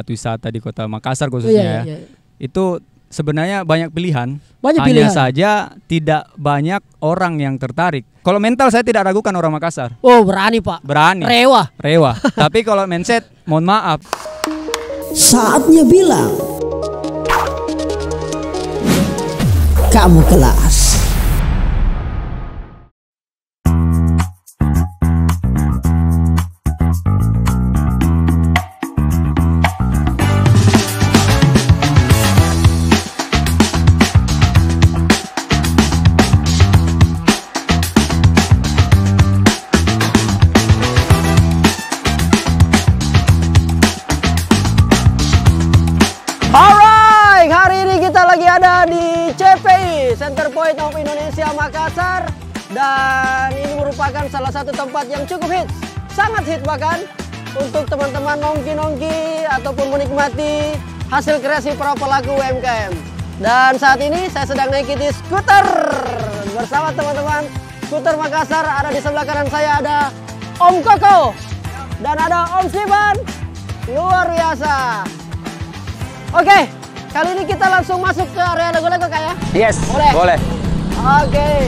tempat wisata di kota Makassar iya, khususnya yeah, yeah, Yeah. Itu sebenarnya banyak pilihan. Banyak pilihan. saja tidak banyak orang yang tertarik. Kalau mental saya tidak ragukan orang Makassar. Oh, berani, Pak. Berani. Rewa. Rewa. Tapi kalau mindset, mohon maaf. Saatnya bilang. Kamu kelas. Point of Indonesia Makassar dan ini merupakan salah satu tempat yang cukup hits, sangat hits bahkan untuk teman-teman nongki-nongki ataupun menikmati hasil kreasi para pelaku UMKM. Dan saat ini saya sedang naik di skuter bersama teman-teman skuter Makassar ada di sebelah kanan saya ada Om Koko dan ada Om Siban luar biasa. Oke, okay. Kali ini kita langsung masuk ke area lego-lego kak ya? Yes, boleh. boleh. Oke. Okay.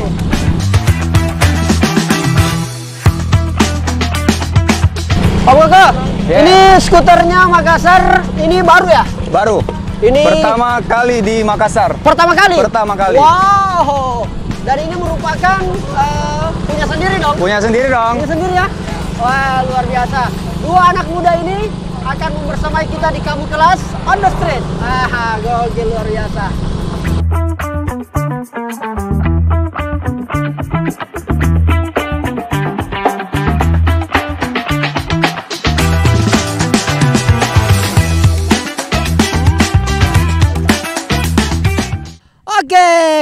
Pak Boko, yeah. ini skuternya Makassar, ini baru ya? Baru. Ini pertama kali di Makassar. Pertama kali. Pertama kali. Wow. Dan ini merupakan uh, punya sendiri dong. Punya sendiri dong. Punya sendiri ya. Wah luar biasa. Dua anak muda ini akan membersamai kita di kamu kelas on the street. Aha, gokil luar biasa.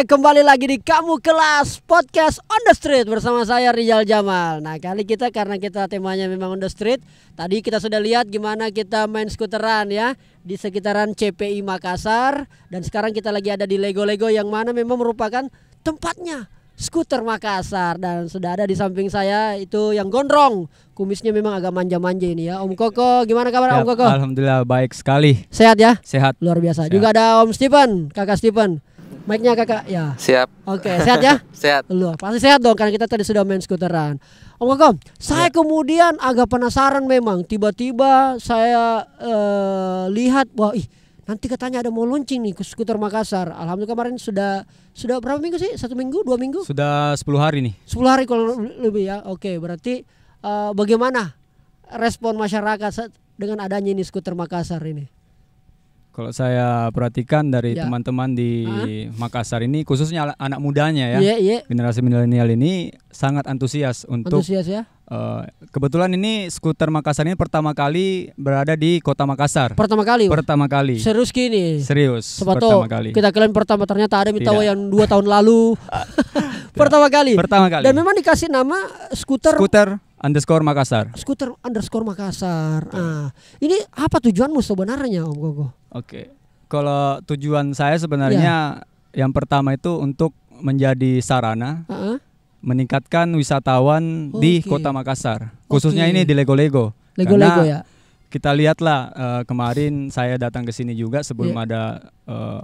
kembali lagi di Kamu Kelas Podcast on the Street bersama saya Rizal Jamal. Nah, kali kita karena kita temanya memang on the street, tadi kita sudah lihat gimana kita main skuteran ya di sekitaran CPI Makassar dan sekarang kita lagi ada di Lego-Lego yang mana memang merupakan tempatnya skuter Makassar dan sudah ada di samping saya itu yang gondrong. Kumisnya memang agak manja-manja ini ya. Om Koko, gimana kabar ya, Om Koko? Alhamdulillah baik sekali. Sehat ya? Sehat. Luar biasa. Sehat. Juga ada Om Stephen, Kakak Stephen. Baiknya kakak ya. Siap. Oke, okay, sehat ya? sehat. Lu pasti sehat dong karena kita tadi sudah main skuteran. Om Kokom, saya ya. kemudian agak penasaran memang tiba-tiba saya uh, lihat wah ih nanti katanya ada mau launching nih skuter Makassar. Alhamdulillah kemarin sudah sudah berapa minggu sih? Satu minggu, dua minggu? Sudah sepuluh hari nih. Sepuluh hari kalau lebih ya. Oke, okay, berarti uh, bagaimana respon masyarakat dengan adanya ini skuter Makassar ini? Kalau saya perhatikan dari teman ya. teman-teman di Makassar ini khususnya anak mudanya ya, yeah, yeah. generasi milenial ini sangat antusias untuk antusias ya. Uh, kebetulan ini skuter Makassar ini pertama kali berada di kota Makassar. Pertama kali. Pertama kali. Serius kini. Serius. Sobat pertama kali. Kita kalian pertama ternyata ada tahu yang dua tahun lalu. pertama kali. Pertama kali. Dan memang dikasih nama skuter. Skuter underscore Makassar. Skuter underscore Makassar. Ah, ini apa tujuanmu sebenarnya Om Gogo? Oke. Kalau tujuan saya sebenarnya yeah. yang pertama itu untuk menjadi sarana uh -huh. meningkatkan wisatawan oh, di Kota Makassar. Khususnya okay. ini di Lego-Lego. Lego-Lego ya. Kita lihatlah uh, kemarin saya datang ke sini juga sebelum yeah. ada uh,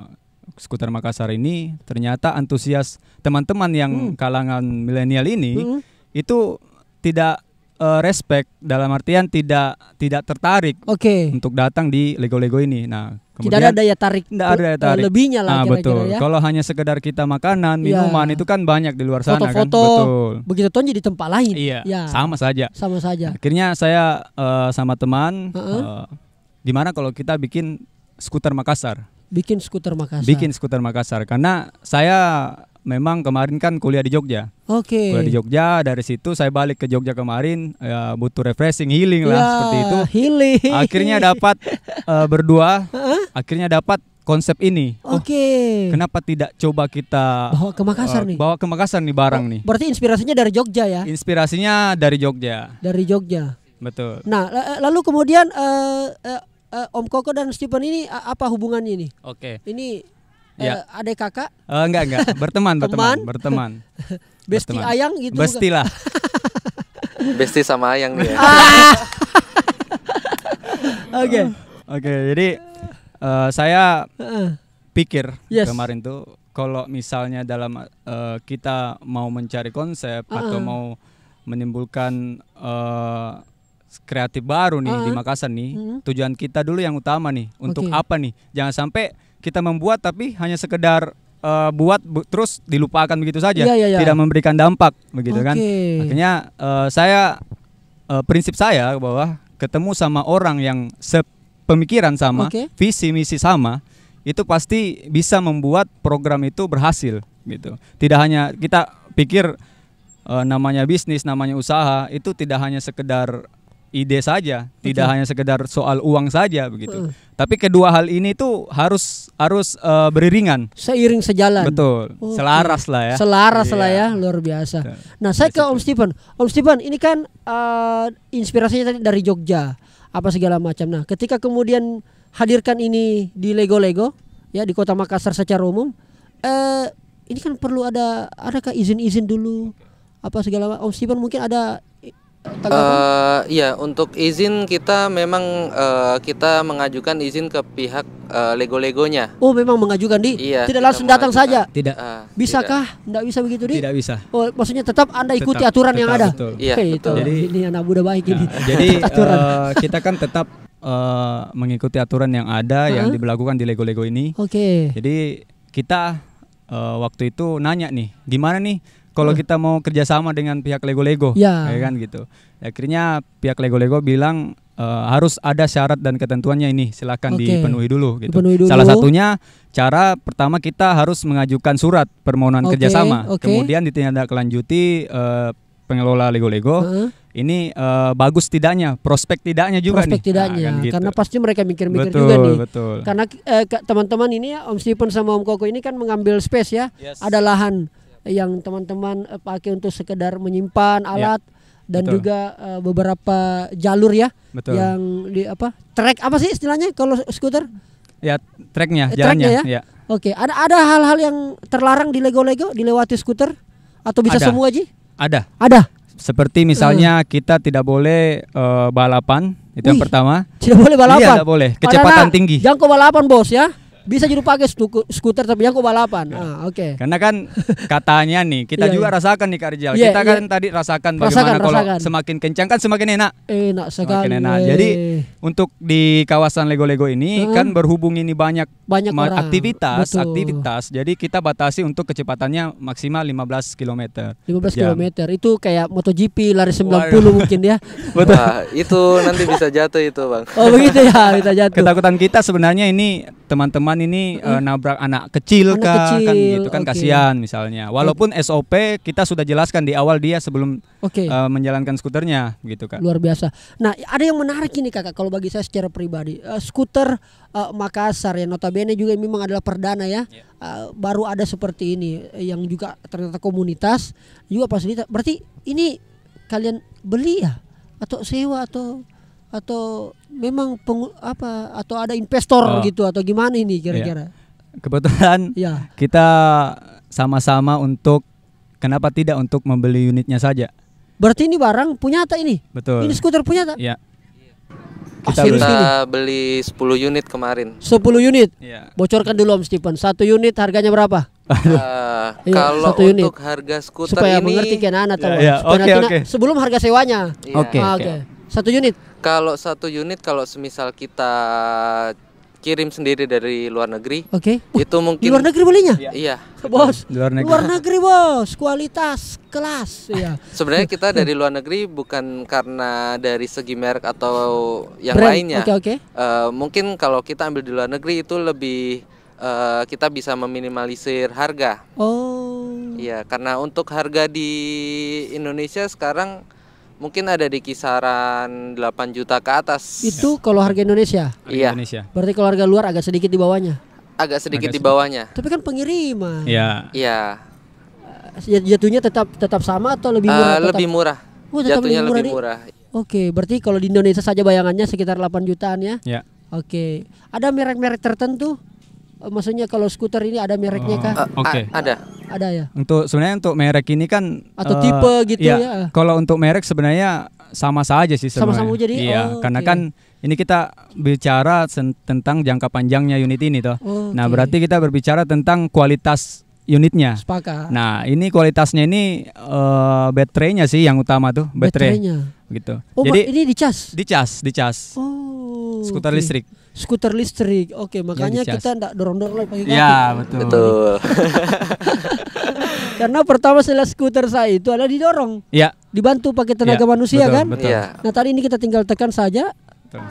skuter Makassar ini ternyata antusias teman-teman yang hmm. kalangan milenial ini hmm. itu tidak uh, respect dalam artian tidak tidak tertarik okay. untuk datang di lego-lego ini. Nah, kemudian tidak ada daya tarik. Tidak ada daya tarik. Lebihnya lah nah, betul. ya. Kalau hanya sekedar kita makanan, iya. minuman ya. itu kan banyak di luar sana foto sana kan. Betul. Begitu tuh jadi tempat lain. Iya. Ya. Sama saja. Sama saja. Akhirnya saya uh, sama teman uh-uh. uh, kalau kita bikin skuter Makassar? Bikin skuter Makassar. Bikin skuter Makassar karena saya memang kemarin kan kuliah di Jogja. Oke. Okay. Kuliah di Jogja, dari situ saya balik ke Jogja kemarin ya butuh refreshing, healing lah ya, seperti itu. Healing. Akhirnya dapat uh, berdua, akhirnya dapat konsep ini. Oke. Okay. Oh, kenapa tidak coba kita bawa ke Makassar uh, nih? Bawa ke Makassar nih barang oh, nih. Berarti inspirasinya dari Jogja ya? Inspirasinya dari Jogja. Dari Jogja. Betul. Nah, eh, lalu kemudian uh, uh, Om Koko dan Stephen ini apa hubungannya ini? Oke. Okay. Ini ya. uh, adik kakak? Uh, enggak enggak, berteman berteman berteman. Besti berteman. ayang gitu. Besti lah. Besti sama ayang dia. Ah. Oke. Oke, jadi uh, saya pikir yes. kemarin tuh kalau misalnya dalam uh, kita mau mencari konsep uh -uh. atau mau menimbulkan uh, kreatif baru nih uh -huh. di Makassar nih. Uh -huh. Tujuan kita dulu yang utama nih. Untuk okay. apa nih? Jangan sampai kita membuat tapi hanya sekedar uh, buat bu, terus dilupakan begitu saja, yeah, yeah, yeah. tidak memberikan dampak begitu okay. kan. Akhirnya uh, saya uh, prinsip saya bahwa ketemu sama orang yang sepemikiran sama, okay. visi misi sama, itu pasti bisa membuat program itu berhasil gitu. Tidak hanya kita pikir uh, namanya bisnis, namanya usaha itu tidak hanya sekedar ide saja, Betul. tidak hanya sekedar soal uang saja begitu. Uh. Tapi kedua hal ini tuh harus harus uh, eh, beriringan. Seiring sejalan. Betul. Oh, Selaras iya. lah ya. Selaras yeah. lah iya. ya, luar biasa. Betul. Nah, saya ke iya, Om Stephen. Om Stephen, ini kan uh, inspirasinya tadi dari Jogja, apa segala macam. Nah, ketika kemudian hadirkan ini di Lego-Lego ya di Kota Makassar secara umum, eh ini kan perlu ada adakah izin-izin dulu apa segala Om Stephen mungkin ada Uh, ya untuk izin kita memang uh, kita mengajukan izin ke pihak uh, Lego-legonya. Oh memang mengajukan di? Iya. Tidak langsung datang saja? Tidak. Uh, Bisakah? Tidak. tidak bisa begitu di? Tidak bisa. Oh maksudnya tetap anda ikuti tetap, aturan tetap, yang ada. Betul. Iya. Okay, betul. Jadi ini anak muda baik ini. Nah, jadi uh, kita kan tetap uh, mengikuti aturan yang ada -huh. yang diberlakukan di Lego-lego ini. Oke. Okay. Jadi kita uh, waktu itu nanya nih, gimana nih kalau hmm. kita mau kerjasama dengan pihak Lego Lego, ya. ya kan gitu. Akhirnya pihak Lego Lego bilang e, harus ada syarat dan ketentuannya ini silahkan okay. dipenuhi dulu gitu dipenuhi dulu. salah satunya cara pertama kita harus mengajukan surat permohonan okay. kerjasama okay. kemudian ditindaklanjuti e, pengelola lego-lego uh ini uh, bagus tidaknya prospek tidaknya juga prospek nih. Nah, tidaknya nah, kan gitu. karena pasti mereka mikir-mikir betul, juga nih betul. karena teman teman-teman ini ya Om Stephen sama Om Koko ini kan mengambil space ya yes. ada lahan yang teman-teman eh, pakai untuk sekedar menyimpan ya, alat ya. dan Betul. juga uh, beberapa jalur ya Betul. yang di apa trek apa sih istilahnya kalau skuter? Ya treknya, eh, jalannya. ya. ya. Oke, ada ada hal-hal yang terlarang di Lego-Lego dilewati skuter atau bisa ada. semua ji? Ada. Ada. Seperti misalnya uh. kita tidak boleh uh, balapan itu Wih, yang pertama. Tidak boleh iya, balapan. Iya, tidak boleh. Kecepatan Padana, tinggi. Jangan kau balapan bos ya bisa juru pakai skuter tapi aku balapan. Ya. Ah, oke. Okay. Karena kan katanya nih kita iya, juga iya. rasakan nih Kak Rijal. Yeah, kita iya. kan yeah. tadi rasakan bagaimana rasakan, kalau rasakan. semakin kencang kan semakin enak. Enak sekali. Semakin enak. Jadi untuk di kawasan lego-lego ini hmm. kan berhubung ini banyak banyak orang. aktivitas, Betul. aktivitas. Jadi kita batasi untuk kecepatannya maksimal 15 km. 15 km. Itu kayak MotoGP lari 90 Waduh. mungkin ya. Betul. itu nanti bisa jatuh itu, Bang. Oh, begitu ya, bisa jatuh. Ketakutan kita sebenarnya ini teman-teman ini uh, nabrak anak kecil anak kah kan kecil, kan gitu kan okay. kasihan misalnya. Walaupun okay. SOP kita sudah jelaskan di awal dia sebelum okay. uh, eh, menjalankan skuternya gitu kan. Luar biasa. Nah, ada yang menarik ini Kakak kalau bagi saya secara pribadi. Uh, skuter uh, Makassar ya notabene juga memang adalah perdana ya. Yeah. Iya. Uh, baru ada seperti ini yang juga ternyata komunitas juga fasilitas. Berarti ini kalian beli ya atau sewa atau atau memang peng, apa atau ada investor oh. gitu atau gimana ini iya. kira-kira? Ya. Kebetulan ya. kita sama-sama untuk kenapa tidak untuk membeli unitnya saja. Berarti ini barang punya tak ini? Betul. Ini skuter punya tak? Iya. Kita, kita beli 10 unit kemarin. 10 unit. Ya. Bocorkan dulu Om Stephen. Satu unit harganya berapa? Uh, iya, kalau satu unit. untuk harga skuter supaya ini iya, supaya mengerti kan anak ya, ya. Okay, okay. sebelum harga sewanya. Oke. Okay, ah, okay. okay. Satu unit. Kalau satu unit kalau semisal kita kirim sendiri dari luar negeri. Oke. Okay. Itu mungkin. luar negeri bolehnya? Iya. iya. Bos. Luar negeri. Luar negeri bos, kualitas kelas. Iya. Sebenarnya kita dari luar negeri bukan karena dari segi merek atau yang Brand. lainnya. Oke okay, oke. Okay. Uh, eh, mungkin kalau kita ambil di luar negeri itu lebih uh, kita bisa meminimalisir harga. Oh. Iya, karena untuk harga di Indonesia sekarang mungkin ada di kisaran 8 juta ke atas. Itu kalau harga Indonesia. Harga iya. Indonesia. Berarti kalau harga luar agak sedikit di bawahnya. Agak sedikit agak di bawahnya. Tapi kan pengiriman. Iya. Iya. Jatuhnya tetap tetap sama atau lebih murah? Uh, lebih murah. Oh, tetap Jatuhnya lebih murah. Lebih murah. Oke, berarti kalau di Indonesia saja bayangannya sekitar 8 jutaan ya? Iya. Oke. Ada merek-merek tertentu? Eh, maksudnya kalau skuter ini ada mereknya kah? Uh, Oke. Okay. Ada ada ya untuk sebenarnya untuk merek ini kan atau uh, tipe gitu ya, ya. kalau untuk merek sebenarnya sama saja sih sebenarnya sama-sama jadi iya oh, karena okay. kan ini kita bicara tentang jangka panjangnya unit ini toh okay. Oh, nah berarti kita berbicara tentang kualitas unitnya. Sepakat. Nah, ini kualitasnya ini uh, baterainya sih yang utama tuh, Baterainya. Gitu. Oh, Jadi ini dicas. Dicas, dicas. Oh skuter okay. listrik. Skuter listrik. Oke, okay, makanya ya, kita tidak dorong-dorong lagi iya, kaki. Ya, betul. Betul. Karena pertama saya skuter saya itu ada didorong. Ya. Dibantu pakai iya, tenaga ya, manusia betul, kan? Betul. Ya. Nah, tadi ini kita tinggal tekan saja.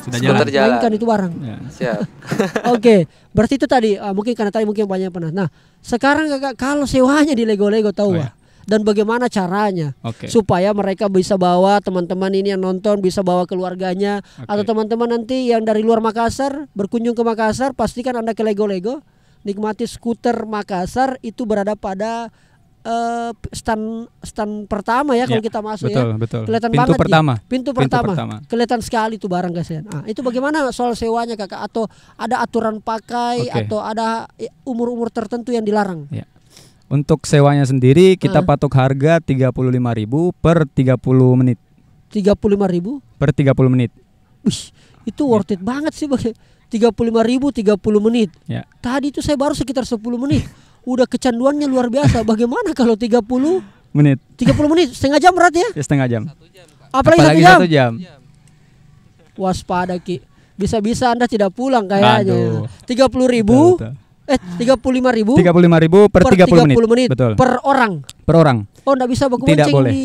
Sudah skuter jalan. Mainkan itu barang. Ya. Siap. Oke, okay. berarti itu tadi uh, mungkin karena tadi mungkin banyak yang pernah. Nah, sekarang kakak kalau sewanya di Lego-Lego tahu oh, ya dan bagaimana caranya okay. supaya mereka bisa bawa teman-teman ini yang nonton bisa bawa keluarganya okay. atau teman-teman nanti yang dari luar Makassar berkunjung ke Makassar pastikan Anda ke Lego-Lego nikmati skuter Makassar itu berada pada uh, stand stand pertama ya, ya kalau iya. kita masuk betul, ya. Betul. Kelihatan pintu banget ya? pertama. Ya. Pintu, pintu pertama. Kelihatan sekali itu barang ya nah, itu bagaimana soal sewanya Kakak atau ada aturan pakai okay. atau ada eh, umur-umur tertentu yang dilarang? Ya. Untuk sewanya sendiri kita uh. patok harga 35.000 per 30 menit. 35.000 per 30 menit. Wih, itu worth it ya. banget sih bagi 35.000 30 menit. Ya. Tadi itu saya baru sekitar 10 menit. Udah kecanduannya luar biasa. Bagaimana kalau 30 menit? 30 menit, setengah jam berarti ya? ya setengah jam. Apalagi, Apalagi satu jam. Satu jam. Waspada Ki. Bisa-bisa Anda tidak pulang kayaknya. Tiga puluh ribu Eh, ah. tiga puluh lima ribu. Tiga puluh lima ribu per tiga puluh menit. menit. Betul. Per orang. Per orang. Oh, tidak bisa baku Tidak boleh. Di...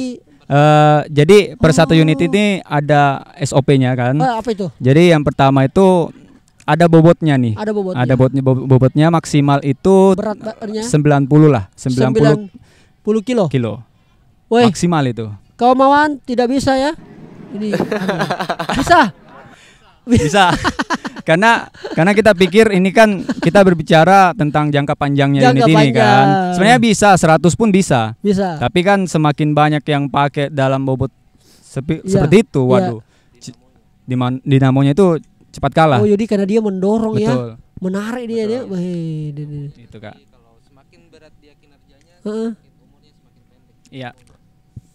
Uh, jadi per oh. satu unit ini ada SOP-nya kan? Uh, apa itu? Jadi yang pertama itu ada bobotnya nih. Ada bobotnya. Ada bobotnya, bobotnya maksimal itu sembilan puluh lah, sembilan puluh kilo. Kilo. Woy, maksimal itu. Kau mawan tidak bisa ya? Ini bisa. Bisa. karena karena kita pikir ini kan kita berbicara tentang jangka panjangnya jangka unit panjang. ini kan. Sebenarnya bisa 100 pun bisa. Bisa. Tapi kan semakin banyak yang pakai dalam bobot sepi, ya. seperti itu, iya. waduh. Ya. mana dinamonya itu cepat kalah. Oh, jadi karena dia mendorong ya. Betul. ya. Menarik dia Betul. dia. Wah, itu Kak. Kalau semakin berat Iya.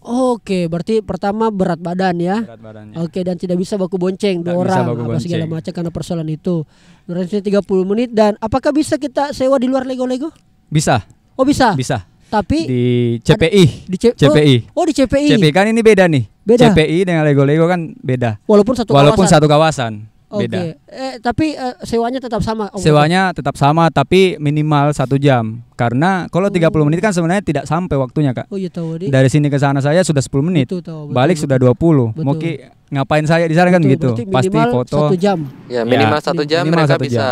Oke, berarti pertama berat badan ya. Berat badannya. Oke, dan tidak bisa baku bonceng dua orang baku apa bonceng. segala macam karena persoalan itu. Durasinya 30 menit dan apakah bisa kita sewa di luar Lego-Lego? Bisa. Oh, bisa. Bisa. Tapi di CPI. di C CPI. Oh, oh, di CPI. CPI kan ini beda nih. Beda. CPI dengan Lego-Lego kan beda. Walaupun satu Walaupun kawasan. satu kawasan. Beda. Okay. Eh, tapi eh, sewanya tetap sama. Oh, sewanya betul. tetap sama tapi minimal satu jam. Karena kalau 30 oh. menit kan sebenarnya tidak sampai waktunya, Kak. Oh iya tahu deh. Dari sini ke sana saya sudah 10 menit. Betul, tahu, betul, Balik betul. sudah 20. Betul. Mau ngapain saya di sana kan gitu. Pasti foto. Satu jam. Ya, minimal ya. satu jam minimal mereka satu jam. bisa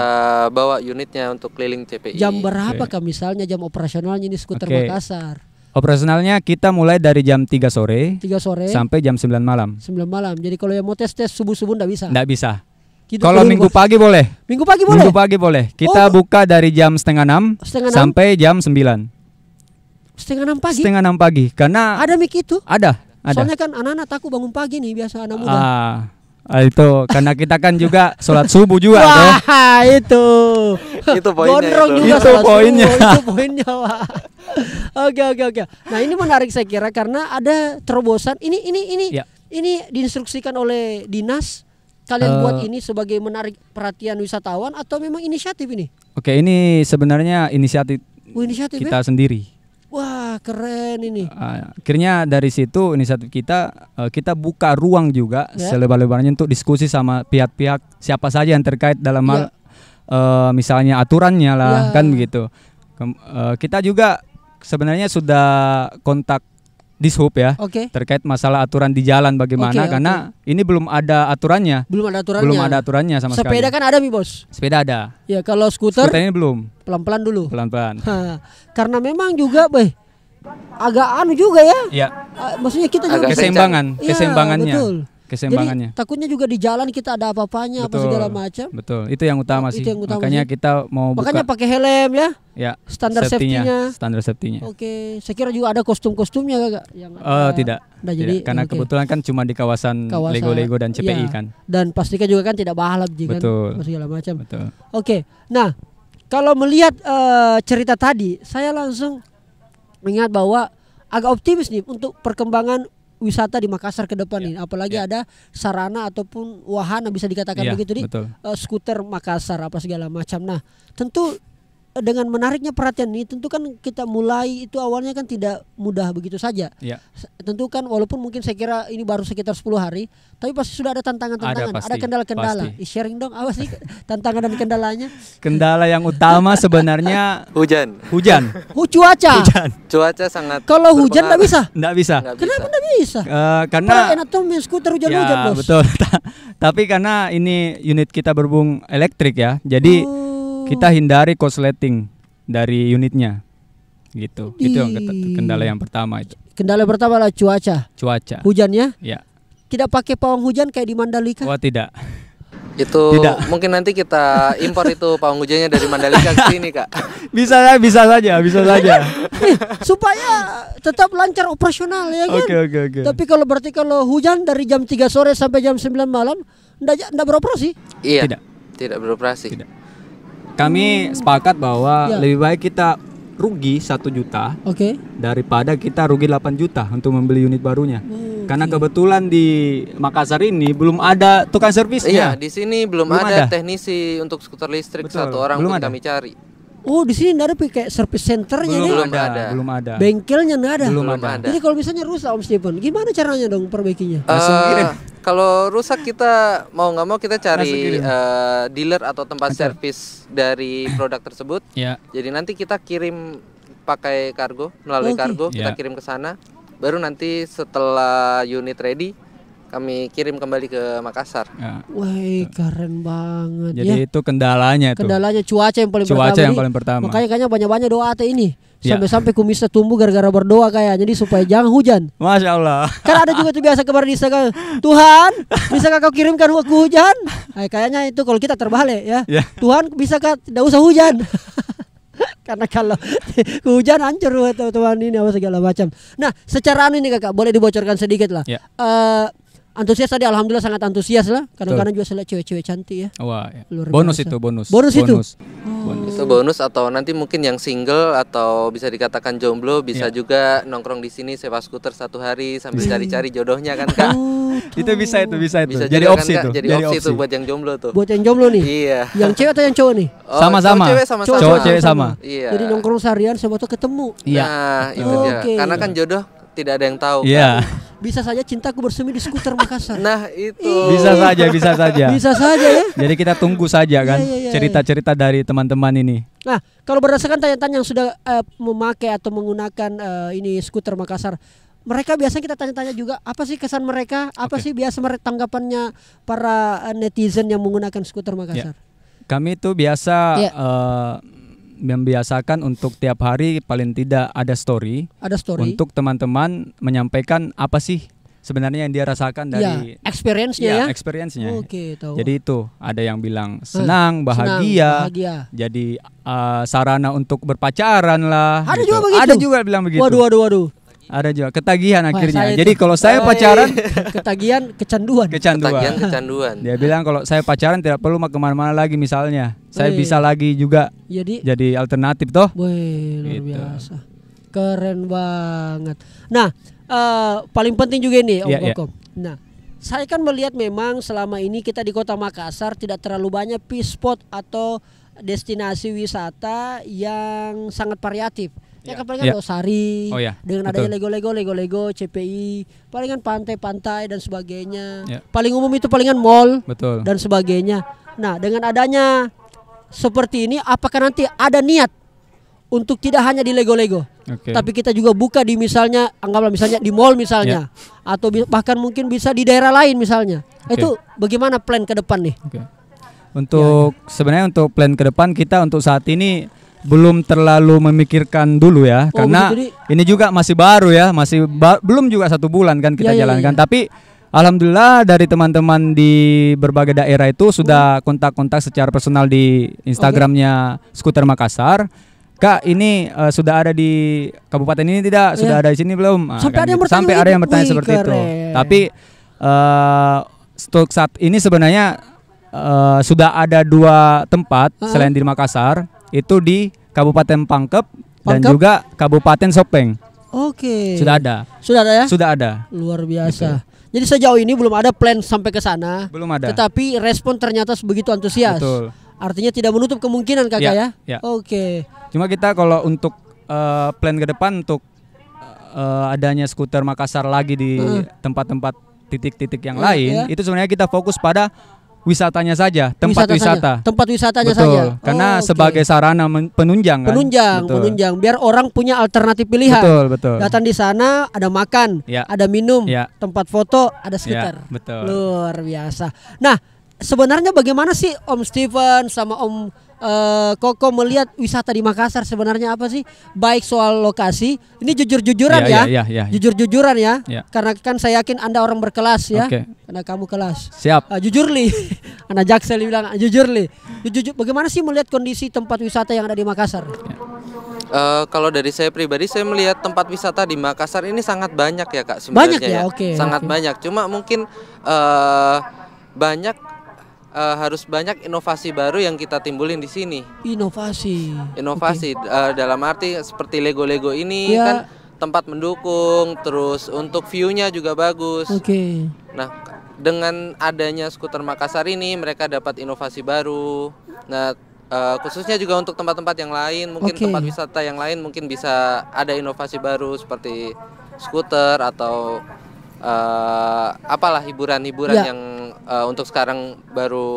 bawa unitnya untuk keliling CPI. Jam berapa okay. Kak misalnya jam operasionalnya ini skuter okay. Makassar? Operasionalnya kita mulai dari jam 3 sore, 3 sore sampai jam 9 malam. 9 malam. Jadi kalau yang mau tes tes subuh-subuh enggak bisa. Enggak bisa. Gitu Kalau minggu gua. pagi boleh. Minggu pagi boleh. Minggu pagi boleh. Kita oh. buka dari jam setengah enam sampai jam sembilan. Setengah enam pagi. Setengah enam pagi. Karena ada mik itu. Ada. Ada. Soalnya kan anak-anak takut bangun pagi nih biasa anak muda. Ah. Ah, itu karena kita kan juga sholat subuh juga Wah, itu. itu poinnya. itu. itu poinnya. itu poinnya, Oke, oke, oke. Nah, ini menarik saya kira karena ada terobosan. Ini ini ini ya. ini diinstruksikan oleh dinas Kalian uh, buat ini sebagai menarik perhatian wisatawan atau memang inisiatif ini? Oke, okay, ini sebenarnya inisiatif, oh, inisiatif kita ya? sendiri. Wah, keren ini. Uh, akhirnya dari situ inisiatif kita uh, kita buka ruang juga yeah. selebar-lebarnya untuk diskusi sama pihak-pihak siapa saja yang terkait dalam hal uh, misalnya aturannya lah yeah. kan begitu. Kem, uh, kita juga sebenarnya sudah kontak di ya okay. terkait masalah aturan di jalan bagaimana okay, karena ini belum ada aturannya belum ada aturannya belum ada aturannya sama sepeda sekali sepeda kan ada mi bos sepeda ada ya kalau skuter skuter ini belum pelan pelan dulu pelan pelan karena memang juga beh agak anu juga ya, ya. Eh, maksudnya kita juga keseimbangan ya, keseimbangannya betul keseimbangannya. Jadi takutnya juga di jalan kita ada apa-apanya apa segala macam. Betul. Itu yang utama sih. Itu yang utama Makanya sih. kita mau Makanya pakai helm ya. Ya. Standar safety-nya. Safety standar safety-nya. Oke, okay. saya kira juga ada kostum-kostumnya Kak yang uh, tidak. tidak. jadi karena okay. kebetulan kan cuma di kawasan Lego-Lego dan CPI ya. kan. Dan pastikan juga kan tidak bahalap juga kan segala macam. Betul. Oke. Okay. Nah, kalau melihat uh, cerita tadi, saya langsung mengingat bahwa agak optimis nih untuk perkembangan wisata di Makassar ke depan ya. ini apalagi ya. ada sarana ataupun wahana bisa dikatakan ya, begitu di uh, skuter Makassar apa segala macam nah tentu dengan menariknya perhatian ini tentu kan kita mulai itu awalnya kan tidak mudah begitu saja. Ya. Tentu kan walaupun mungkin saya kira ini baru sekitar 10 hari, tapi pasti sudah ada tantangan-tantangan, ada, kendala-kendala. Sharing dong awas sih tantangan dan kendalanya? Kendala yang utama sebenarnya hujan. Hujan. Hu cuaca. Hujan. Cuaca sangat Kalau hujan enggak bisa. Enggak bisa. Kenapa enggak bisa? Uh, karena main skuter hujan-hujan, ya, Bos. betul. Tapi karena ini unit kita berhubung elektrik ya. Jadi oh kita hindari korsleting dari unitnya. Gitu. Di... Itu yang kendala yang pertama itu. Kendala pertama adalah cuaca. Cuaca. Hujannya? Ya. Iya. Tidak pakai pawang hujan kayak di Mandalika? Wah, tidak. Itu tidak. mungkin nanti kita impor itu pawang hujannya dari Mandalika ke sini, Kak. bisa bisa saja, bisa saja. eh, supaya tetap lancar operasional ya kan. Oke, oke, oke. Tapi kalau berarti kalau hujan dari jam 3 sore sampai jam 9 malam ndak ndak beroperasi? Iya. Tidak. Tidak beroperasi. Tidak kami oh. sepakat bahwa ya. lebih baik kita rugi satu juta okay. daripada kita rugi 8 juta untuk membeli unit barunya. Oh, Karena kebetulan di Makassar ini belum ada tukang servisnya. Iya, di sini belum, belum ada, ada teknisi untuk skuter listrik Betul, satu orang belum pun ada. kami cari. Oh, di sini enggak ada kayak service centernya belum, Belum ada. Belum ada. Bengkelnya enggak ada. Belum, belum ada. ada. Jadi kalau misalnya rusak Om Stephen, gimana caranya dong perbaikinya? Uh, kalau rusak kita mau nggak mau kita cari uh, dealer atau tempat Acar. servis dari produk tersebut. Ya. Jadi nanti kita kirim pakai kargo melalui okay. kargo kita ya. kirim ke sana. Baru nanti setelah unit ready kami kirim kembali ke Makassar. Ya. Wah, keren banget. Jadi ya. itu kendalanya itu. Kendalanya cuaca yang paling cuaca pertama. Cuaca yang ini. paling pertama. Makanya kayaknya banyak-banyak doa teh ini. Ya. Sampai-sampai ya. kumisnya tumbuh gara-gara berdoa kayak jadi supaya jangan hujan. Masya Allah. Kan ada juga tuh biasa kemarin di sana Tuhan bisakah kau kirimkan aku hujan? Nah, kayaknya itu kalau kita terbalik ya. ya. Tuhan bisakah tidak usah hujan? karena kalau hujan hancur teman-teman ini apa segala macam. Nah, secara anu ini kakak boleh dibocorkan sedikit lah. Ya. Uh, antusias tadi alhamdulillah sangat antusias lah kadang-kadang juga saya cewek-cewek cantik ya wah ya. Luar bonus itu bonus bonus, bonus. itu oh. bonus. itu bonus atau nanti mungkin yang single atau bisa dikatakan jomblo bisa yeah. juga nongkrong di sini sewa skuter satu hari sambil cari-cari jodohnya kan kak oh, itu bisa itu bisa itu bisa jadi opsi kan, tuh jadi, jadi opsi, opsi itu buat yang jomblo tuh buat yang jomblo nih iya yang cewek atau yang cowok nih oh, sama-sama cowok cewek sama, -sama. cowok cewek sama iya. jadi nongkrong seharian sewa tuh ketemu iya nah, itu dia karena kan jodoh tidak ada yang tahu yeah. kan? bisa saja cintaku bersemi di skuter Makassar. Nah, itu. Bisa saja, bisa saja. bisa saja ya. Jadi kita tunggu saja kan iya, iya, iya, cerita-cerita dari teman-teman ini. Nah, kalau berdasarkan tanya-tanya yang sudah uh, memakai atau menggunakan uh, ini skuter Makassar, mereka biasa kita tanya-tanya juga apa sih kesan mereka, apa okay. sih biasa tanggapannya para netizen yang menggunakan skuter ya. Makassar. Yeah. Kami itu biasa yeah. Ya. uh, membiasakan untuk tiap hari paling tidak ada story. Ada story. Untuk teman-teman menyampaikan apa sih sebenarnya yang dia rasakan dari ya, experience-nya ya. ya? Experience-nya. Oke, oh, okay, gitu. Jadi itu ada yang bilang senang, bahagia. Senang, bahagia. Jadi uh, sarana untuk berpacaran lah. Ada gitu. juga begitu. Ada juga bilang begitu. Waduh, waduh, waduh. Ada juga ketagihan Wah, akhirnya. Jadi kalau saya pacaran ketagihan kecanduan. Kecanduan. Ketagihan kecanduan. Dia bilang kalau saya pacaran tidak perlu kemana-mana lagi misalnya. Saya bisa lagi juga. Jadi iya, jadi alternatif toh. Woi luar gitu. biasa. Keren banget. Nah uh, paling penting juga ini Om yeah, Yeah. Nah saya kan melihat memang selama ini kita di kota Makassar tidak terlalu banyak peace spot atau destinasi wisata yang sangat variatif Ya, ya kan Losari. Oh, ya. Dengan adanya Lego-Lego, Lego-Lego, CPI, palingan pantai-pantai dan sebagainya. Ya. Paling umum itu palingan mall Betul. dan sebagainya. Nah, dengan adanya seperti ini apakah nanti ada niat untuk tidak hanya di Lego-Lego? Okay. Tapi kita juga buka di misalnya anggaplah misalnya di mall misalnya ya. atau bahkan mungkin bisa di daerah lain misalnya. Okay. Itu bagaimana plan ke depan nih? Okay. Untuk ya, ya. sebenarnya untuk plan ke depan kita untuk saat ini belum terlalu memikirkan dulu ya oh, karena begitu, ini juga masih baru ya masih ba belum juga satu bulan kan kita ya, jalankan ya, ya. tapi Alhamdulillah dari teman-teman di berbagai daerah itu sudah oh. kontak-kontak secara personal di Instagramnya okay. Skuter Makassar. Kak, ini uh, sudah ada di kabupaten ini tidak? Iya. Sudah ada di sini belum? Ah, sampai, kan, ada, yang bertanya, sampai ada yang bertanya wih, seperti keren. itu. Tapi uh, stok saat ini sebenarnya uh, sudah ada dua tempat uh -huh. selain di Makassar itu di Kabupaten Pangkep, Pangkep? dan juga Kabupaten Sopeng. Oke. Okay. Sudah ada. Sudah ada ya? Sudah ada. Luar biasa. Jadi sejauh ini belum ada plan sampai ke sana. Belum ada. Tetapi respon ternyata begitu antusias. Betul. Artinya tidak menutup kemungkinan kakak ya. ya? ya. Oke. Okay. Cuma kita kalau untuk uh, plan ke depan untuk uh, adanya skuter Makassar lagi di tempat-tempat titik-titik yang uh, lain, ya. itu sebenarnya kita fokus pada wisatanya saja, tempat wisata. wisata. Saja. Tempat wisatanya Betul, saja. Karena oh, okay. sebagai sarana penunjang kan. Penunjang, betul. penunjang biar orang punya alternatif pilihan. Betul, betul. Datang di sana ada makan, ya. ada minum, ya. tempat foto, ada sekitar. Ya, betul. Luar biasa. Nah, sebenarnya bagaimana sih Om Steven sama Om uh, Koko melihat wisata di Makassar sebenarnya apa sih? Baik soal lokasi, ini jujur-jujuran ya, ya, ya, ya, ya. jujur-jujuran ya, ya, karena kan saya yakin anda orang berkelas ya, okay. karena kamu kelas. Siap. Uh, jujur li, anak jaksel bilang jujur li. Jujur, bagaimana sih melihat kondisi tempat wisata yang ada di Makassar? Ya. Uh, kalau dari saya pribadi, saya melihat tempat wisata di Makassar ini sangat banyak ya kak sebenarnya. Banyak ya, ya. oke. Okay, sangat okay. banyak. Cuma mungkin uh, banyak uh, harus banyak inovasi baru yang kita timbulin di sini. Inovasi. Inovasi okay. uh, eh, dalam arti seperti Lego-Lego ini ya. kan tempat mendukung, terus untuk view-nya juga bagus. Oke. Okay. Nah, dengan adanya skuter Makassar ini mereka dapat inovasi baru. Nah, Uh, khususnya juga untuk tempat-tempat yang lain, mungkin okay. tempat wisata yang lain mungkin bisa ada inovasi baru seperti skuter atau uh, apalah hiburan-hiburan ya. yang uh, untuk sekarang baru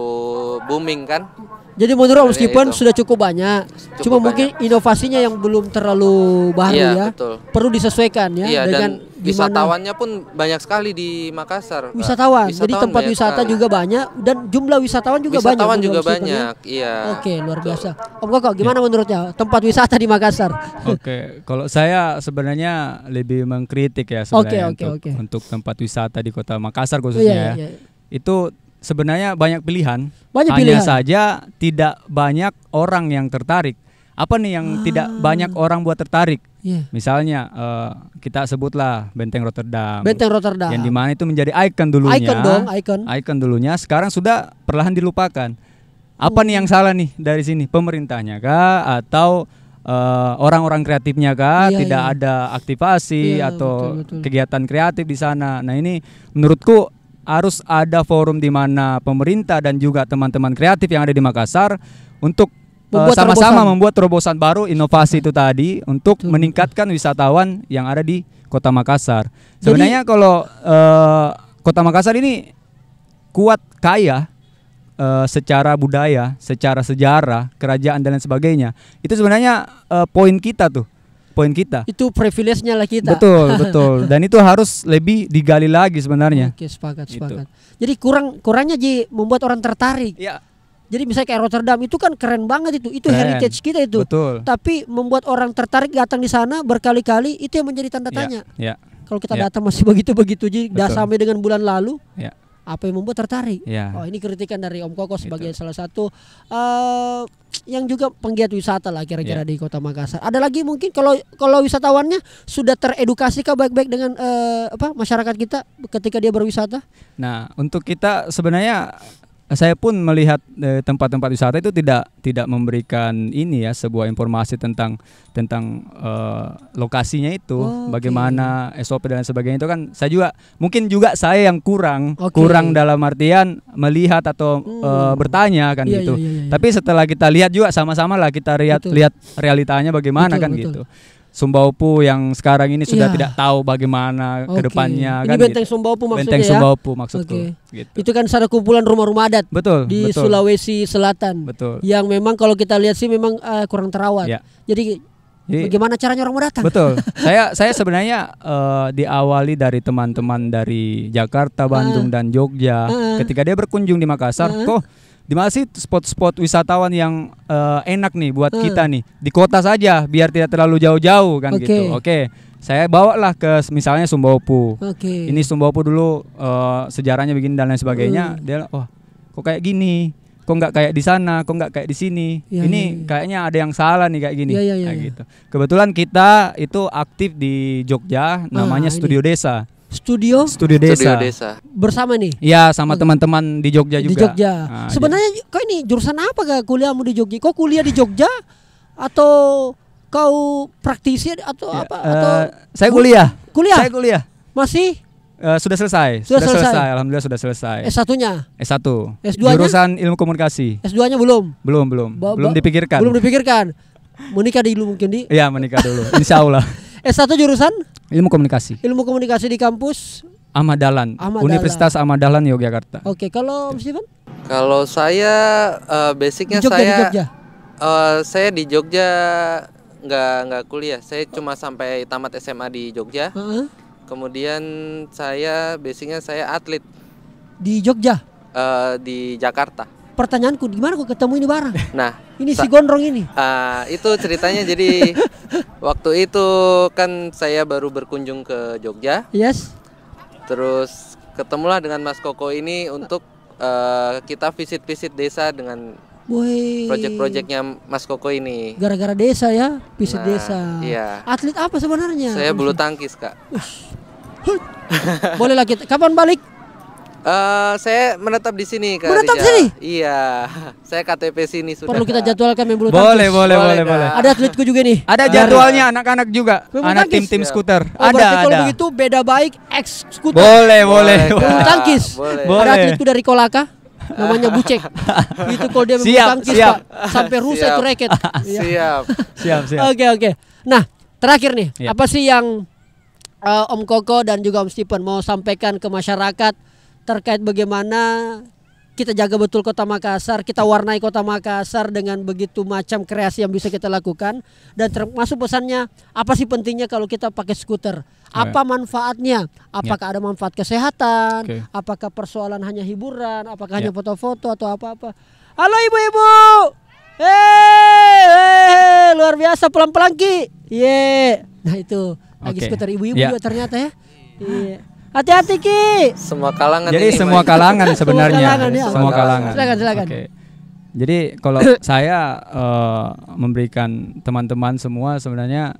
booming kan. Jadi menurut Om meskipun sudah cukup banyak, cukup cuma banyak. mungkin inovasinya yang belum terlalu baru iya, ya. Betul. Perlu disesuaikan ya iya, dengan dan wisatawannya pun banyak sekali di Makassar. Wisatawan. wisatawan Jadi tempat wisata sekali. juga banyak dan jumlah wisatawan juga wisatawan banyak. Wisatawan juga banyak. Ya. Iya. Oke, luar betul. biasa. Om Koko, gimana ya. menurutnya tempat wisata di Makassar? Oke, kalau saya sebenarnya lebih mengkritik ya sebenarnya okay, okay, untuk, okay. untuk tempat wisata di kota Makassar khususnya oh, iya, ya. Iya, iya itu sebenarnya banyak pilihan. Banyak hanya pilihan. saja tidak banyak orang yang tertarik. Apa nih yang ah. tidak banyak orang buat tertarik? Yeah. Misalnya uh, kita sebutlah Benteng Rotterdam. Benteng Rotterdam. Yang dimana itu menjadi ikon dulunya. Ikon dong, ikon. Ikon dulunya. Sekarang sudah perlahan dilupakan. Apa nih hmm. yang salah nih dari sini? Pemerintahnya kah atau orang eh, orang-orang kreatifnya kah Yeah, tidak yeah. ada aktivasi yeah, atau betul, betul. kegiatan kreatif di sana. Nah ini menurutku harus ada forum di mana pemerintah dan juga teman-teman kreatif yang ada di Makassar untuk eh, sama-sama membuat, terobosan baru inovasi itu tadi untuk Tuh. meningkatkan wisatawan yang ada di Kota Makassar. Jadi, Sebenarnya kalau uh, Kota Makassar ini kuat kaya uh, secara budaya, secara sejarah, kerajaan dan lain sebagainya. Itu sebenarnya uh, poin kita tuh poin kita. Itu privilege-nya lah kita. Betul, betul. Dan itu harus lebih digali lagi sebenarnya. Oke, sepakat, gitu. sepakat. Gitu. Jadi kurang kurangnya Ji membuat orang tertarik. Iya. Jadi misalnya kayak Rotterdam itu kan keren banget itu, itu keren. heritage kita itu. Betul. Tapi membuat orang tertarik datang di sana berkali-kali itu yang menjadi tanda ya, tanya. Ya. ya. Kalau kita ya. datang masih begitu-begitu Ji, dah sampai dengan bulan lalu. Ya apa yang membuat tertarik? Ya. Oh ini kritikan dari Om Koko sebagai gitu. salah satu uh, yang juga penggiat wisata lah kira-kira ya. di Kota Makassar. Ada lagi mungkin kalau kalau wisatawannya sudah teredukasi kah baik-baik dengan uh, apa masyarakat kita ketika dia berwisata? Nah untuk kita sebenarnya saya pun melihat eh, tempat-tempat wisata itu tidak tidak memberikan ini ya sebuah informasi tentang tentang uh, lokasinya itu oh, bagaimana SOP dan sebagainya itu kan saya juga mungkin juga saya yang kurang okay. kurang dalam artian melihat atau hmm. uh, bertanya kan yeah, gitu yeah, yeah, yeah, tapi setelah kita lihat juga sama-sama lah kita lihat betul. lihat realitanya bagaimana betul, kan betul. gitu Sumbawapu yang sekarang ini sudah ya. tidak tahu bagaimana okay. kedepannya ini kan. benteng gitu. Sumbawapu maksudnya benteng ya. Benteng maksudku. Okay. Gitu. Itu kan secara kumpulan rumah-rumah adat. Betul. Di betul. Sulawesi Selatan. Betul. Yang memang kalau kita lihat sih memang uh, kurang terawat. Ya. Jadi jadi, Bagaimana caranya orang mau datang? Betul. saya saya sebenarnya uh, diawali dari teman-teman dari Jakarta, ah. Bandung uh, dan Jogja. Uh, Ketika dia berkunjung di Makassar, uh, kok di mana sih spot-spot wisatawan yang uh, enak nih buat uh. kita nih di kota saja biar tidak terlalu jauh-jauh kan okay. gitu oke okay. saya bawalah ke misalnya Sumbawapu okay. ini Sumbawapu dulu uh, sejarahnya begini dan lain sebagainya uh. dia wah oh, kok kayak gini kok nggak kayak di sana, kok nggak kayak di sini. Ya, ini ya, ya. kayaknya ada yang salah nih kayak gini. Ya, ya, ya, nah, ya. gitu. Kebetulan kita itu aktif di Jogja, namanya ah, Studio ini. Iya. Desa. Studio Studio Desa. Studio Desa. Bersama nih. Ya, sama hmm. teman-teman di Jogja juga. Di Jogja. Nah, Sebenarnya jadi. kau ini jurusan apa gak kuliahmu di Jogja? Kau kuliah di Jogja atau kau praktisi atau ya, apa? Uh, saya kuliah. Kuliah. Saya kuliah. Masih Uh, sudah selesai. Sudah, sudah selesai. selesai. Alhamdulillah sudah selesai. s satunya nya s satu s dua Jurusan Ilmu Komunikasi. S2-nya belum? Belum, belum. Ba -ba belum dipikirkan. Belum dipikirkan. Menikah dulu mungkin di? Iya, menikah dulu. Insya Allah. S1 jurusan? Ilmu komunikasi. Ilmu komunikasi di kampus Amadalan, Dahlan, Universitas Amadalan Yogyakarta. Oke, kalau Om Steven? Kalau saya uh, basicnya di Jogja, saya di Jogja. Uh, saya di Jogja nggak nggak kuliah. Saya cuma sampai tamat SMA di Jogja. Uh -huh. Kemudian saya basicnya saya atlet. Di Jogja? Uh, di Jakarta pertanyaanku di mana aku ketemu ini barang? Nah, ini si gondrong ini. Uh, itu ceritanya jadi waktu itu kan saya baru berkunjung ke Jogja. Yes. Terus ketemulah dengan Mas Koko ini untuk uh, kita visit-visit desa dengan proyek-proyeknya Mas Koko ini. Gara-gara desa ya, visit nah, desa. Iya. Atlet apa sebenarnya? Saya bulu tangkis, Kak. Bolehlah kita kapan balik? Uh, saya menetap di sini Kak Menetap Rija. sini? Iya. Saya KTP sini sudah. Perlu kita jadwalkan main bulu tangkis. Boleh, boleh, boleh, boleh. Ada atletku juga nih. Ada jadwalnya anak-anak juga. Bulu Anak tim-tim ya. skuter. Oh, ada, ada. kalau begitu beda baik ex skuter. Boleh, boleh. Bulu tangkis. Boleh. Ada atletku dari Kolaka namanya bucek itu kalau dia siap, tangkis siap. Pak, sampai rusak itu reket iya. siap siap siap oke oke nah terakhir nih iya. apa sih yang eh, Om Koko dan juga Om Stephen mau sampaikan ke masyarakat terkait bagaimana kita jaga betul kota Makassar, kita warnai kota Makassar dengan begitu macam kreasi yang bisa kita lakukan dan termasuk pesannya apa sih pentingnya kalau kita pakai skuter? Iya. Apa manfaatnya? Apakah yeah. ada manfaat kesehatan? Okay. Apakah persoalan hanya hiburan? Apakah yeah. hanya iya. foto-foto atau apa-apa? Halo ibu-ibu. Hey, hey, luar biasa pelan-pelan Ki. Ye. Yeah. Nah itu lagi okay. skuter ibu-ibu yeah. juga ternyata ya. Yeah. Hati-hati Ki. Semua kalangan. Jadi semua kalangan sebenarnya. Ya. semua kalangan. sebenarnya. Semua kalangan. Silakan silakan. Oke. Jadi kalau saya uh, memberikan teman-teman semua sebenarnya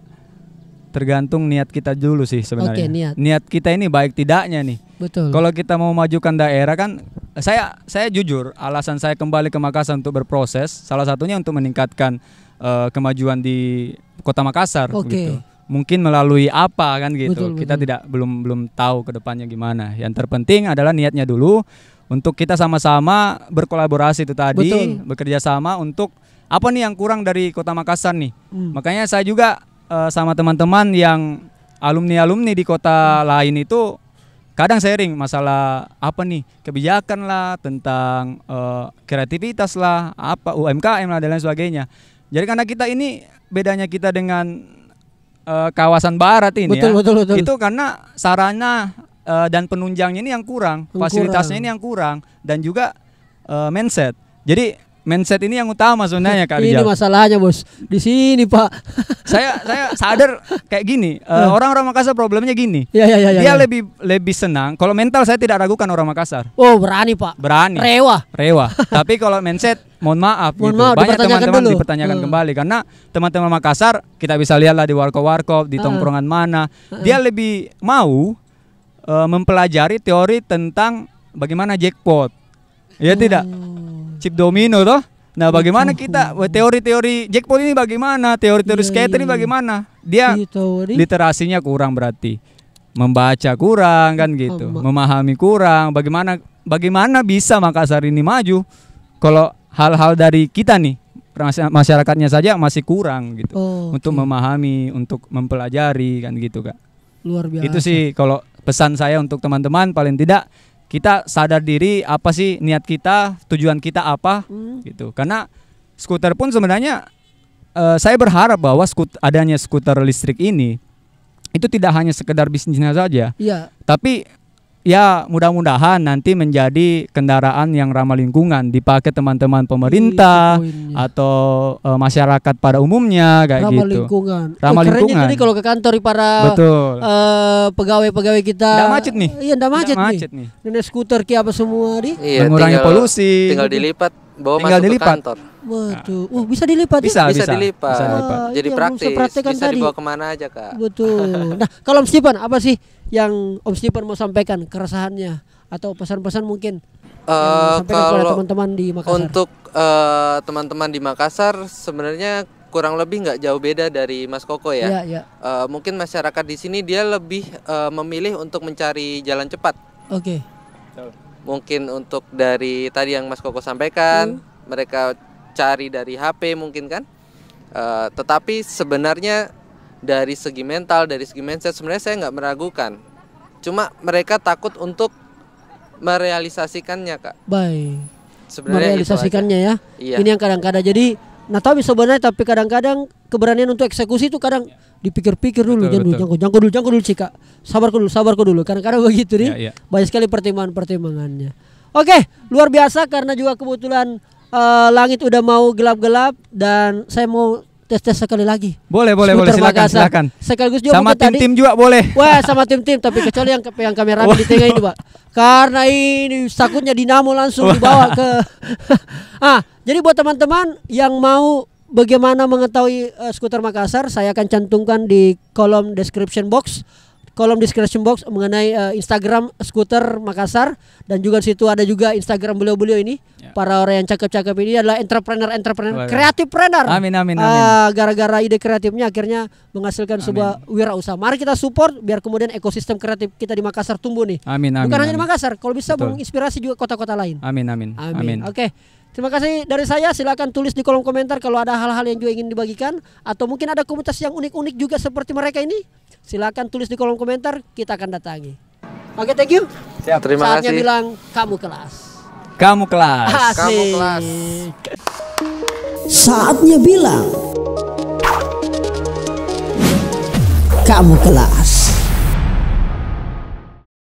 tergantung niat kita dulu sih sebenarnya. Oke, niat. niat kita ini baik tidaknya nih. Betul. Kalau kita mau majukan daerah kan saya saya jujur alasan saya kembali ke Makassar untuk berproses salah satunya untuk meningkatkan uh, kemajuan di Kota Makassar oke Begitu mungkin melalui apa kan gitu. Betul, betul. Kita tidak belum belum tahu ke depannya gimana. Yang terpenting adalah niatnya dulu untuk kita sama-sama berkolaborasi itu tadi, betul. bekerja sama untuk apa nih yang kurang dari Kota Makassar nih. Hmm. Makanya saya juga uh, sama teman-teman yang alumni-alumni di kota hmm. lain itu kadang sharing masalah apa nih kebijakan lah tentang uh, kreativitas lah apa UMKM lah dan lain sebagainya. Jadi karena kita ini bedanya kita dengan uh, kawasan barat ini betul, ya. Betul, betul. Itu karena sarana uh, dan penunjangnya ini yang kurang, yang fasilitasnya ini yang kurang dan juga uh, mindset. Jadi mindset ini yang utama sebenarnya Kak Rijal. Ini masalahnya, Bos. Di sini, Pak. saya saya sadar kayak gini, uh, eh, orang-orang Makassar problemnya gini. Ya, ya, ya, ya, Dia ya, lebih lebih senang kalau mental saya tidak ragukan orang Makassar. Oh, berani, Pak. Berani. Rewa. Rewa. Tapi kalau mindset mohon maaf mohon gitu. maaf, banyak teman-teman dipertanyakan hmm. kembali karena teman-teman Makassar kita bisa lihatlah di warko-warko, di hmm. tongkrongan uh. mana, uh. dia lebih mau uh, mempelajari teori tentang bagaimana jackpot Ya oh. tidak. Chip domino toh. Nah, bagaimana kita teori-teori jackpot ini bagaimana? Teori-teori yeah, skater yeah. ini iya. bagaimana? Dia iya, literasinya kurang berarti. Membaca kurang kan oh, gitu. Oh, Memahami kurang. Bagaimana bagaimana bisa Makassar ini maju kalau hal-hal dari kita nih masyarakatnya saja masih kurang gitu oh, untuk memahami, untuk mempelajari kan gitu, Kak. Luar biasa. Itu sih kalau pesan saya untuk teman-teman paling tidak kita sadar diri apa sih niat kita, tujuan kita apa hmm. gitu. Karena skuter pun sebenarnya uh, saya berharap bahwa skut adanya skuter listrik ini itu tidak hanya sekedar bisnisnya saja. Ya. Tapi ya mudah-mudahan nanti menjadi kendaraan yang ramah lingkungan dipakai teman-teman iya, pemerintah Ih, atau e, masyarakat pada umumnya kayak ramah gitu. Lingkungan. Ramah eh, lingkungan. Jadi kalau ke kantor para eh, pegawai-pegawai e, kita enggak macet nih. Iya, enggak macet, macet nih. nih. Nenek skuter ki apa semua di? Iya, mengurangi tinggal, polusi. Tinggal dilipat bawa tinggal masuk dilipat. ke kantor. Waduh, uh, bisa dilipat. Ya? Bisa, ya? bisa, dilipat. Bisa dilipat. Ah, Jadi iya, praktis. Bisa, tadi. dibawa kemana aja kak. Betul. nah, kalau Om Stephen apa sih yang Om Stephen mau sampaikan keresahannya atau pesan-pesan mungkin uh, kalau teman-teman di Makassar. Untuk eh, teman-teman uh, di Makassar sebenarnya kurang lebih nggak jauh beda dari Mas Koko ya. ya, ya. Uh, mungkin masyarakat di sini dia lebih uh, memilih untuk mencari jalan cepat. Oke. Okay mungkin untuk dari tadi yang Mas Koko sampaikan hmm. mereka cari dari HP mungkin kan uh, tetapi sebenarnya dari segi mental dari segi mindset sebenarnya saya nggak meragukan cuma mereka takut untuk merealisasikannya kak baik sebenarnya merealisasikannya ya iya. ini yang kadang-kadang jadi nah tapi sebenarnya tapi kadang-kadang keberanian untuk eksekusi itu kadang yeah dipikir-pikir dulu betul, jangan betul. dulu jangkau jangkau dulu jangkau dulu cika sabar dulu sabar dulu karena kadang begitu nih ya, ya. banyak sekali pertimbangan pertimbangannya oke okay, luar biasa karena juga kebetulan uh, langit udah mau gelap-gelap dan saya mau tes tes sekali lagi. Boleh boleh boleh silakan Makassar. silakan. Sekaligus juga sama tim tim juga boleh. Wah sama tim tim tapi kecuali yang yang kamera di tengah ini pak. Karena ini takutnya dinamo langsung dibawa ke. ah jadi buat teman-teman yang mau Bagaimana mengetahui uh, skuter Makassar? Saya akan cantumkan di kolom description box, kolom description box mengenai uh, Instagram skuter Makassar dan juga situ ada juga Instagram beliau-beliau ini. Ya. Para orang yang cakep-cakep ini adalah entrepreneur-entrepreneur, kreatif Amin amin ah, amin. gara-gara ide kreatifnya akhirnya menghasilkan amin. sebuah wirausaha. Mari kita support biar kemudian ekosistem kreatif kita di Makassar tumbuh nih. Amin amin. Bukan amin, hanya amin. di Makassar, kalau bisa Betul. menginspirasi juga kota-kota lain. Amin amin. Amin. amin. Oke. Okay. Terima kasih dari saya. Silakan tulis di kolom komentar kalau ada hal-hal yang juga ingin dibagikan atau mungkin ada komunitas yang unik-unik juga seperti mereka ini. Silakan tulis di kolom komentar, kita akan datangi. Oke, okay, thank you. Siap, terima Saatnya kasih. bilang kamu kelas. Kamu kelas. Asik. Kamu kelas. Saatnya bilang kamu kelas.